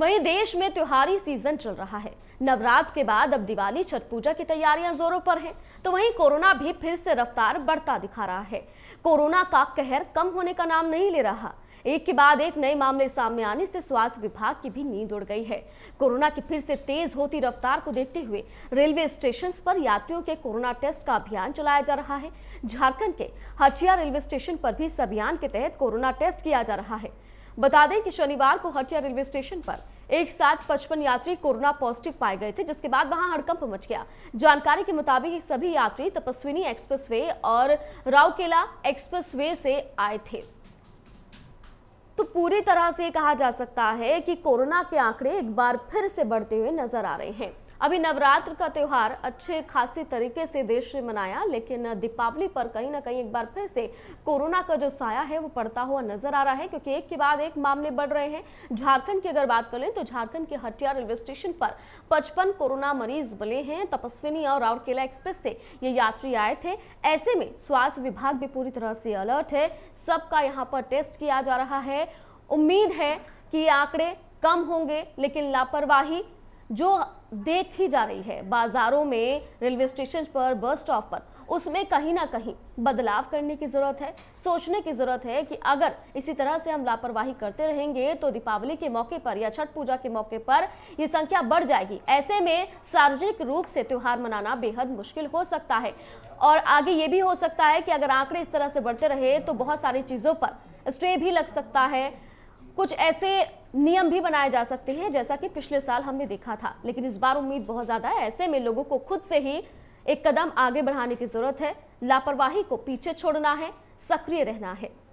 वहीं देश में त्योहारी सीजन चल रहा है नवरात्र के बाद अब दिवाली छठ पूजा की तैयारियां जोरों पर हैं तो वहीं कोरोना भी फिर से रफ्तार बढ़ता दिखा रहा है कोरोना का कहर कम होने का नाम नहीं ले रहा एक के बाद एक नए मामले सामने आने से स्वास्थ्य विभाग की भी नींद उड़ गई है कोरोना की फिर से तेज होती रफ्तार को देखते हुए रेलवे स्टेशन पर यात्रियों के कोरोना टेस्ट का अभियान चलाया जा रहा है झारखंड के हटिया रेलवे स्टेशन पर भी इस अभियान के तहत कोरोना टेस्ट किया जा रहा है बता दें कि शनिवार को हटिया रेलवे स्टेशन पर एक साथ पचपन यात्री कोरोना पॉजिटिव पाए गए थे जिसके बाद वहां हड़कंप मच गया जानकारी के मुताबिक सभी यात्री तपस्विनी एक्सप्रेसवे और रावकेला एक्सप्रेसवे से आए थे तो पूरी तरह से कहा जा सकता है कि कोरोना के आंकड़े एक बार फिर से बढ़ते हुए नजर आ रहे हैं अभी नवरात्र का त्यौहार अच्छे खासी तरीके से देश ने मनाया लेकिन दीपावली पर कहीं ना कहीं एक बार फिर से कोरोना का जो साया है वो पड़ता हुआ नजर आ रहा है क्योंकि एक के बाद एक मामले बढ़ रहे हैं झारखंड की अगर बात कर लें तो झारखंड के हटिया रेलवे स्टेशन पर पचपन कोरोना मरीज मिले हैं तपस्विनी और राउरकेला एक्सप्रेस से ये यात्री आए थे ऐसे में स्वास्थ्य विभाग भी पूरी तरह से अलर्ट है सबका यहाँ पर टेस्ट किया जा रहा है उम्मीद है कि ये आंकड़े कम होंगे लेकिन लापरवाही जो देखी जा रही है बाज़ारों में रेलवे स्टेशन पर बस स्टॉप पर उसमें कहीं ना कहीं बदलाव करने की ज़रूरत है सोचने की ज़रूरत है कि अगर इसी तरह से हम लापरवाही करते रहेंगे तो दीपावली के मौके पर या छठ पूजा के मौके पर ये संख्या बढ़ जाएगी ऐसे में सार्वजनिक रूप से त्यौहार मनाना बेहद मुश्किल हो सकता है और आगे ये भी हो सकता है कि अगर आंकड़े इस तरह से बढ़ते रहे तो बहुत सारी चीज़ों पर स्ट्रे भी लग सकता है कुछ ऐसे नियम भी बनाए जा सकते हैं जैसा कि पिछले साल हमने देखा था लेकिन इस बार उम्मीद बहुत ज़्यादा है ऐसे में लोगों को खुद से ही एक कदम आगे बढ़ाने की जरूरत है लापरवाही को पीछे छोड़ना है सक्रिय रहना है